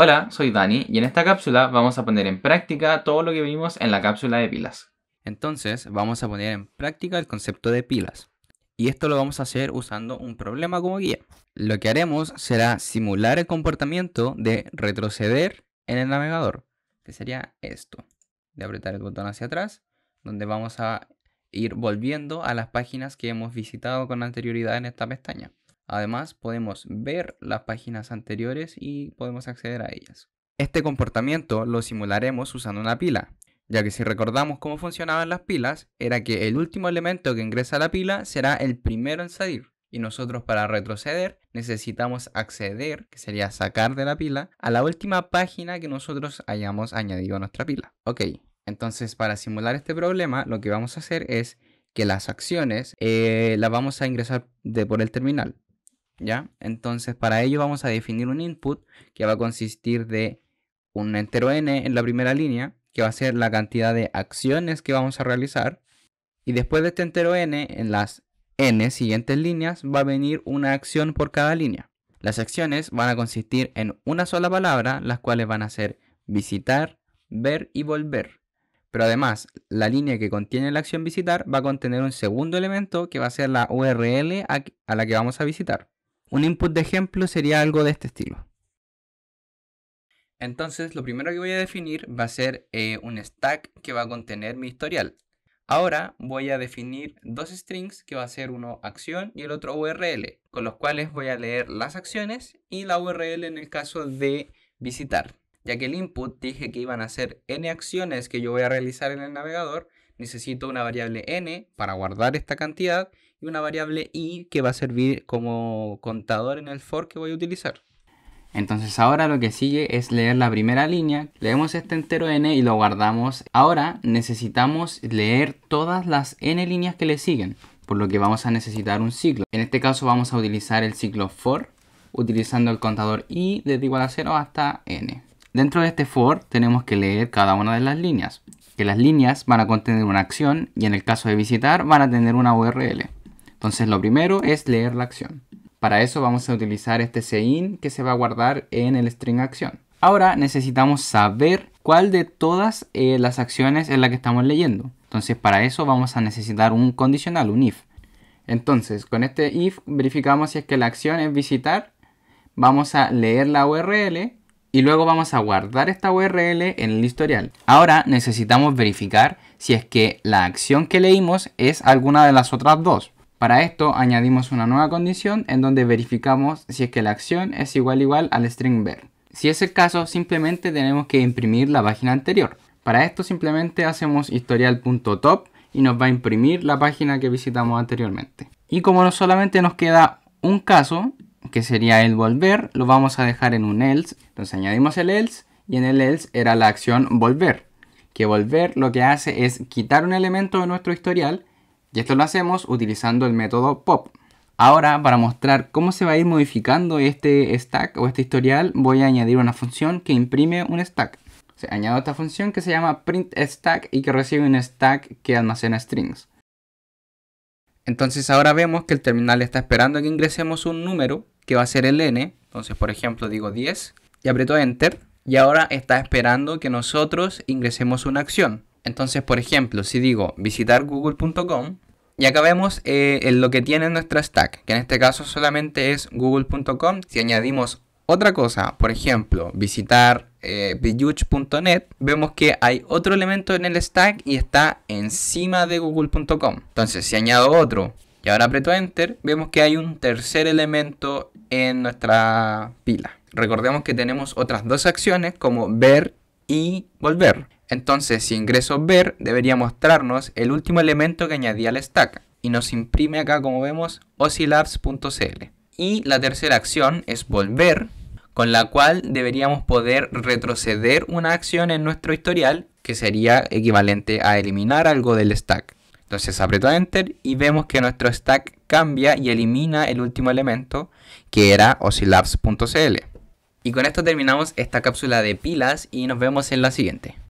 Hola, soy Dani y en esta cápsula vamos a poner en práctica todo lo que vimos en la cápsula de pilas. Entonces vamos a poner en práctica el concepto de pilas. Y esto lo vamos a hacer usando un problema como guía. Lo que haremos será simular el comportamiento de retroceder en el navegador, que sería esto, de apretar el botón hacia atrás, donde vamos a ir volviendo a las páginas que hemos visitado con anterioridad en esta pestaña. Además, podemos ver las páginas anteriores y podemos acceder a ellas. Este comportamiento lo simularemos usando una pila, ya que si recordamos cómo funcionaban las pilas, era que el último elemento que ingresa a la pila será el primero en salir, y nosotros para retroceder necesitamos acceder, que sería sacar de la pila, a la última página que nosotros hayamos añadido a nuestra pila. Ok, entonces para simular este problema lo que vamos a hacer es que las acciones eh, las vamos a ingresar de por el terminal. ¿ya? Entonces, para ello vamos a definir un input que va a consistir de un entero n en la primera línea, que va a ser la cantidad de acciones que vamos a realizar. Y después de este entero n, en las n siguientes líneas, va a venir una acción por cada línea. Las acciones van a consistir en una sola palabra, las cuales van a ser visitar, ver y volver. Pero además, la línea que contiene la acción visitar va a contener un segundo elemento que va a ser la URL a la que vamos a visitar. Un input de ejemplo sería algo de este estilo. Entonces, lo primero que voy a definir va a ser eh, un stack que va a contener mi historial. Ahora voy a definir dos strings que va a ser uno acción y el otro URL, con los cuales voy a leer las acciones y la URL en el caso de visitar. Ya que el input dije que iban a ser n acciones que yo voy a realizar en el navegador necesito una variable n para guardar esta cantidad y una variable i que va a servir como contador en el for que voy a utilizar. Entonces ahora lo que sigue es leer la primera línea, leemos este entero n y lo guardamos. Ahora necesitamos leer todas las n líneas que le siguen, por lo que vamos a necesitar un ciclo. En este caso vamos a utilizar el ciclo for, utilizando el contador i desde igual a 0 hasta n. Dentro de este for tenemos que leer cada una de las líneas, que las líneas van a contener una acción y en el caso de visitar van a tener una URL. Entonces lo primero es leer la acción. Para eso vamos a utilizar este sein que se va a guardar en el string acción. Ahora necesitamos saber cuál de todas eh, las acciones es la que estamos leyendo. Entonces para eso vamos a necesitar un condicional, un if. Entonces con este if verificamos si es que la acción es visitar. Vamos a leer la URL y luego vamos a guardar esta URL en el historial. Ahora necesitamos verificar si es que la acción que leímos es alguna de las otras dos. Para esto añadimos una nueva condición en donde verificamos si es que la acción es igual igual al string ver. Si es el caso simplemente tenemos que imprimir la página anterior. Para esto simplemente hacemos historial.top y nos va a imprimir la página que visitamos anteriormente. Y como no solamente nos queda un caso, que sería el volver, lo vamos a dejar en un else. Entonces añadimos el else y en el else era la acción volver. Que volver lo que hace es quitar un elemento de nuestro historial y esto lo hacemos utilizando el método pop. Ahora para mostrar cómo se va a ir modificando este stack o este historial voy a añadir una función que imprime un stack. se sea, añado esta función que se llama print stack y que recibe un stack que almacena strings. Entonces ahora vemos que el terminal está esperando que ingresemos un número que va a ser el n. Entonces, por ejemplo, digo 10 y aprieto enter y ahora está esperando que nosotros ingresemos una acción. Entonces, por ejemplo, si digo visitar google.com y acá vemos eh, lo que tiene nuestra stack, que en este caso solamente es google.com. Si añadimos otra cosa, por ejemplo, visitar eh, vemos que hay otro elemento en el stack y está encima de google.com. Entonces, si añado otro y ahora aprieto enter, vemos que hay un tercer elemento en nuestra pila. Recordemos que tenemos otras dos acciones como ver y volver. Entonces, si ingreso ver, debería mostrarnos el último elemento que añadí al stack y nos imprime acá como vemos oscilabs.cl. Y la tercera acción es volver con la cual deberíamos poder retroceder una acción en nuestro historial, que sería equivalente a eliminar algo del stack. Entonces aprieto Enter y vemos que nuestro stack cambia y elimina el último elemento, que era oscilabs.cl. Y con esto terminamos esta cápsula de pilas y nos vemos en la siguiente.